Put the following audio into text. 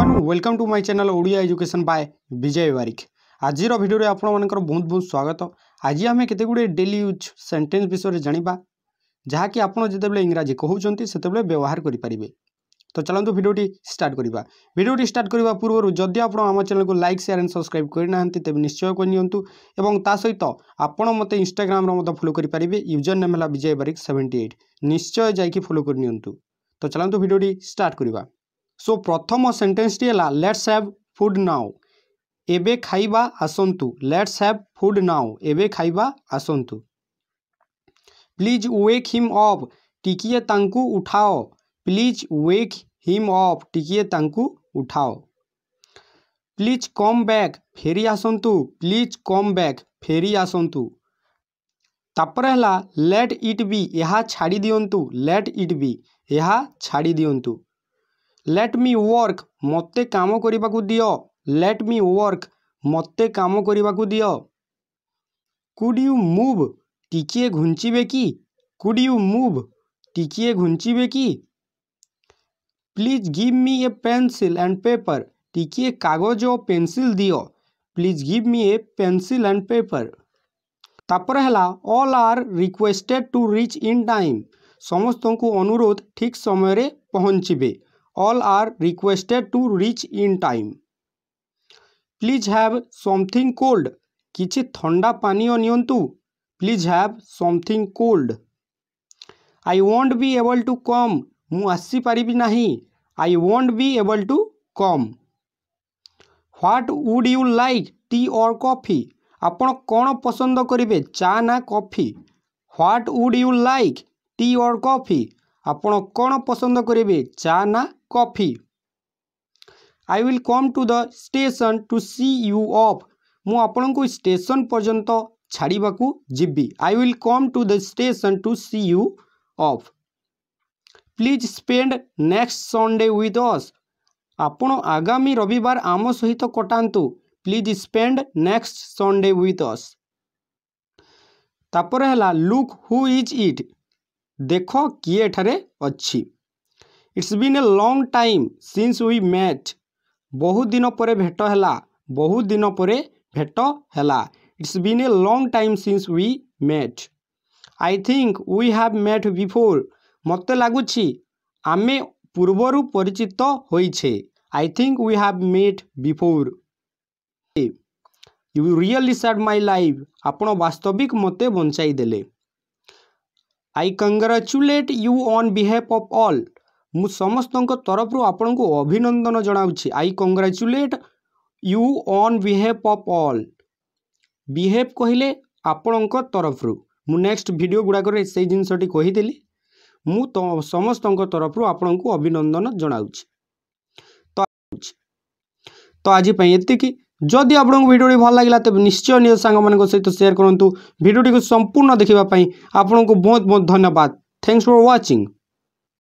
everyone welcome to my channel Odia education by Vijay Barik ଆଜିର ଭିଡ଼ିଓରେ ଆପଣମାନଙ୍କର ବହୁତ ବହୁତ ସ୍ୱାଗତ ଆଜି ଆମେ କେତେ ଗୁଡ଼ିଏ ଡେଲି ୟୁଜ୍ ସେଣ୍ଟେନ୍ସ ବିଷୟରେ ଜାଣିବା ଯାହାକି ଆପଣ ଯେତେବେଳେ ଇଂରାଜୀ କହୁଛନ୍ତି ସେତେବେଳେ ବ୍ୟବହାର କରିପାରିବେ ତ ଚାଲନ୍ତୁ ଭିଡ଼ିଓଟି ଷ୍ଟାର୍ଟ କରିବା ଭିଡ଼ିଓଟି ଷ୍ଟାର୍ଟ କରିବା ପୂର୍ବରୁ ଯଦି ଆପଣ ଆମ ଚ୍ୟାନେଲକୁ ଲାଇକ୍ ସେୟାର ଆଣ୍ଡ ସବସ୍କ୍ରାଇବ୍ କରିନାହାନ୍ତି ତେବେ ନିଶ୍ଚୟ କରିନିଅନ୍ତୁ ଏବଂ ତା ସହିତ ଆପଣ ମୋତେ ଇନଷ୍ଟାଗ୍ରାମରେ ମଧ୍ୟ ଫଲୋ କରିପାରିବେ ୟୁଜର୍ ନେମ୍ ହେଲା ବିଜୟ ବାରିକ ସେଭେଣ୍ଟି ଏଇଟ୍ ନିଶ୍ଚୟ ଯାଇକି ଫଲୋ କରିନିଅନ୍ତୁ ତ ଚାଲନ୍ତୁ ଭିଡ଼ିଓଟି ଷ୍ଟାର୍ଟ କରିବା सो प्रथम सेन्टेन्सटी है लेट्स हाव फुड नाउ एबे खाइबा आसंतु लेट्स हाव फुड नाउ एबे खाइबा आसंतु प्लीज वेक हिम अफ टिकिए उठाओ प्लीज वेक हिम अफ टिकिए उठाओ प्लीज कम बैक फेरी आसंतु प्लीज कम बैक फेरी आसंतु तापर है लेट इट बी यह छाड़ी दिंतु लेट इट बी यह छाड़ी दिंतु लेट मी वर्क मत कम करने को दि लेट मी वर्क मत कम करने को दि कुड यू मुव टिकए घुंचे कि कुड यू मुव टिकए घुंचे कि please give me a pencil and paper टिकए कागज और पेनसिल दियो please give me a pencil and paper तापर है all are requested to reach in time समस्त को अनुरोध ठीक समय रे पहुंचे all are requested to reach in time please have something cold কিছু ଥଣ୍ଡା ପାନୀୟ ନିଅନ୍ତୁ please have something cold I won't be able to come ମୁଁ ଆସିପାରିବି ନାହିଁ I won't be able to come what would you like tea or coffee ଆପଣ କ'ଣ ପସନ୍ଦ କରିବେ ଚା' ନା coffee what would you like tea or coffee ଆପଣ କ'ଣ ପସନ୍ଦ କରିବେ ଚା ନା coffee I will come to the station to see you off ମୁଁ ଆପଣଙ୍କୁ ଷ୍ଟେସନ୍ ପର୍ଯ୍ୟନ୍ତ ଛାଡ଼ିବାକୁ ଯିବି I will come to the station to see you off please spend next Sunday with us ଆପଣ ଆଗାମୀ ରବିବାର ଆମ ସହିତ କଟାନ୍ତୁ please spend next Sunday with us ତାପରେ ହେଲା ଲୁକ୍ ହୁ ଇଜ୍ ଇଟ୍ ଦେଖ କିଏ ଏଠାରେ ଅଛି it's been a long time since we met ବହୁତ ଦିନ ପରେ ଭେଟ ହେଲା ବହୁତ ଦିନ ପରେ ଭେଟ ହେଲା it's been a long time since we met I think we have met before ମୋତେ ଲାଗୁଛି ଆମେ ପୂର୍ବରୁ ପରିଚିତ ହୋଇଛେ I think we have met before you really save my life ଆପଣ ବାସ୍ତବିକ ମୋତେ ବଞ୍ଚାଇ ଦେଲେ I congratulate you on behalf of all ମୁଁ ସମସ୍ତଙ୍କ ତରଫରୁ ଆପଣଙ୍କୁ ଅଭିନନ୍ଦନ ଜଣାଉଛି I congratulate you on behalf of all behalf କହିଲେ ଆପଣଙ୍କ ତରଫରୁ ମୁଁ ନେକ୍ସଟ ଭିଡ଼ିଓ ଗୁଡ଼ାକରେ ସେଇ ଜିନିଷଟି କହିଥିଲି ମୁଁ ତ ସମସ୍ତଙ୍କ ତରଫରୁ ଆପଣଙ୍କୁ ଅଭିନନ୍ଦନ ଜଣାଉଛି ତ ଆଜି ପାଇଁ ଏତିକି जदि आपको भिडियो भल लगा तेज निश्चय निज सांग सहित सेयार करूँ भिडियो संपूर्ण देखापी आपंक बहुत बहुत धन्यवाद थैंक्स फर व्वाचिंग